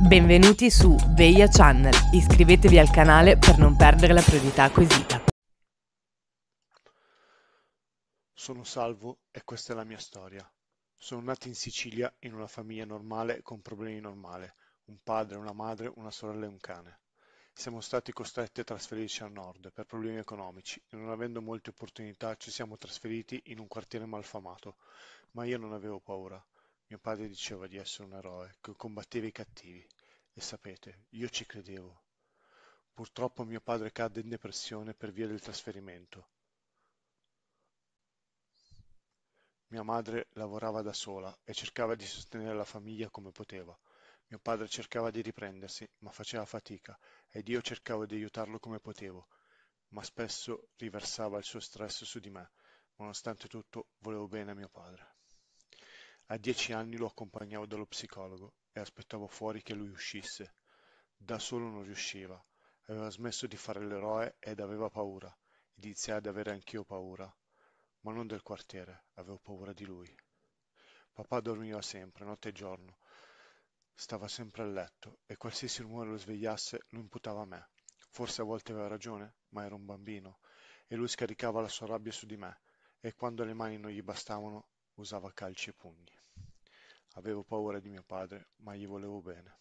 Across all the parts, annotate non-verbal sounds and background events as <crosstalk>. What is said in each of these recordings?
Benvenuti su Veia Channel, iscrivetevi al canale per non perdere la priorità acquisita. Sono Salvo e questa è la mia storia. Sono nato in Sicilia in una famiglia normale con problemi normali, un padre, una madre, una sorella e un cane. Siamo stati costretti a trasferirci al nord per problemi economici e non avendo molte opportunità ci siamo trasferiti in un quartiere malfamato, ma io non avevo paura. Mio padre diceva di essere un eroe, che combatteva i cattivi. E sapete, io ci credevo. Purtroppo mio padre cadde in depressione per via del trasferimento. Mia madre lavorava da sola e cercava di sostenere la famiglia come poteva. Mio padre cercava di riprendersi, ma faceva fatica, ed io cercavo di aiutarlo come potevo, ma spesso riversava il suo stress su di me. Nonostante tutto, volevo bene a mio padre. A dieci anni lo accompagnavo dallo psicologo e aspettavo fuori che lui uscisse. Da solo non riusciva. Aveva smesso di fare l'eroe ed aveva paura. Iniziai ad avere anch'io paura. Ma non del quartiere, avevo paura di lui. Papà dormiva sempre, notte e giorno. Stava sempre a letto e qualsiasi rumore lo svegliasse lo imputava a me. Forse a volte aveva ragione, ma era un bambino, e lui scaricava la sua rabbia su di me, e quando le mani non gli bastavano, Usava calci e pugni. Avevo paura di mio padre, ma gli volevo bene.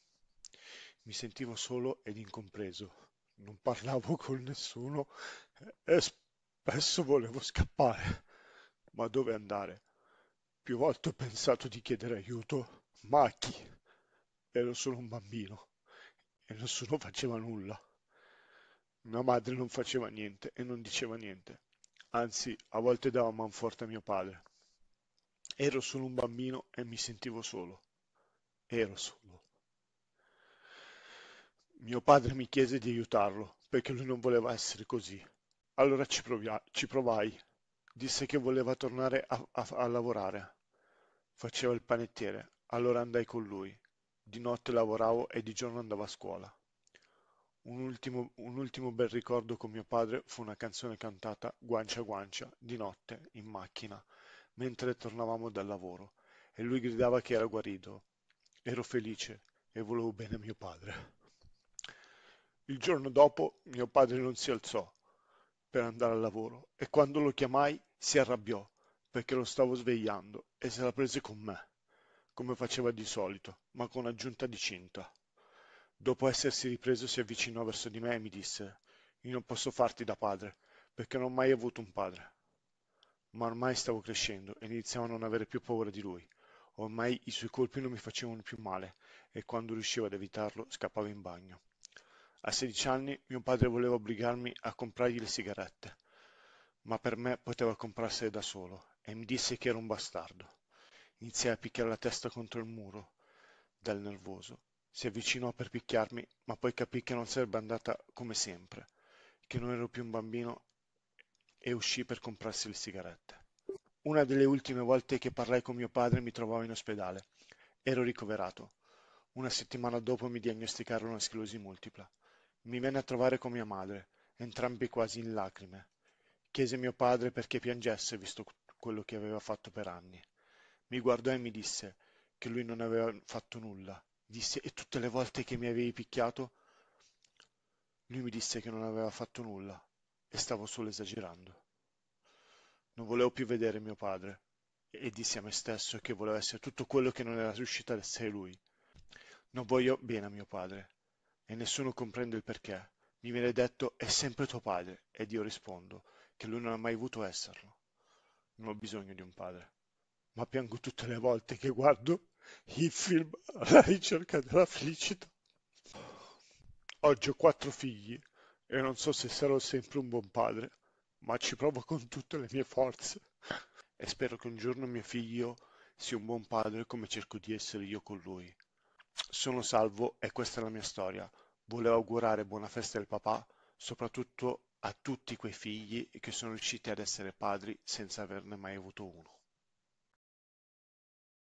Mi sentivo solo ed incompreso. Non parlavo <laughs> con nessuno e spesso volevo scappare. Ma dove andare? Più volte ho pensato di chiedere aiuto, ma a chi? Ero solo un bambino e nessuno faceva nulla. Mia madre non faceva niente e non diceva niente. Anzi, a volte dava manforte a mio padre. Ero solo un bambino e mi sentivo solo. Ero solo. Mio padre mi chiese di aiutarlo, perché lui non voleva essere così. Allora ci, provia- ci provai. Disse che voleva tornare a, a-, a lavorare. Faceva il panettiere, allora andai con lui. Di notte lavoravo e di giorno andavo a scuola. Un ultimo, un ultimo, bel ricordo con mio padre fu una canzone cantata guancia a guancia di notte in macchina mentre tornavamo dal lavoro, e lui gridava che era guarito. Ero felice e volevo bene a mio padre. Il giorno dopo mio padre non si alzò per andare al lavoro e quando lo chiamai si arrabbiò perché lo stavo svegliando e se la prese con me, come faceva di solito, ma con aggiunta di cinta. Dopo essersi ripreso si avvicinò verso di me e mi disse Io non posso farti da padre, perché non ho mai avuto un padre ma ormai stavo crescendo e iniziavo a non avere più paura di lui. Ormai i suoi colpi non mi facevano più male e quando riuscivo ad evitarlo scappavo in bagno. A 16 anni mio padre voleva obbligarmi a comprargli le sigarette, ma per me poteva comprarsele da solo e mi disse che ero un bastardo. Iniziai a picchiare la testa contro il muro dal nervoso. Si avvicinò per picchiarmi, ma poi capì che non sarebbe andata come sempre, che non ero più un bambino e uscì per comprarsi le sigarette. Una delle ultime volte che parlai con mio padre mi trovavo in ospedale. Ero ricoverato. Una settimana dopo mi diagnosticarono una schilosi multipla. Mi venne a trovare con mia madre, entrambi quasi in lacrime. Chiese mio padre perché piangesse, visto quello che aveva fatto per anni. Mi guardò e mi disse che lui non aveva fatto nulla. Disse, e tutte le volte che mi avevi picchiato? Lui mi disse che non aveva fatto nulla, e stavo solo esagerando. Non volevo più vedere mio padre, e dissi a me stesso che volevo essere tutto quello che non era riuscito ad essere lui. Non voglio bene a mio padre, e nessuno comprende il perché. Mi viene detto è sempre tuo padre, ed io rispondo che lui non ha mai avuto esserlo. Non ho bisogno di un padre, ma piango tutte le volte che guardo il film alla ricerca della felicità. Oggi ho quattro figli e non so se sarò sempre un buon padre, ma ci provo con tutte le mie forze e spero che un giorno mio figlio sia un buon padre come cerco di essere io con lui. Sono salvo e questa è la mia storia. Volevo augurare buona festa al papà, soprattutto a tutti quei figli che sono riusciti ad essere padri senza averne mai avuto uno.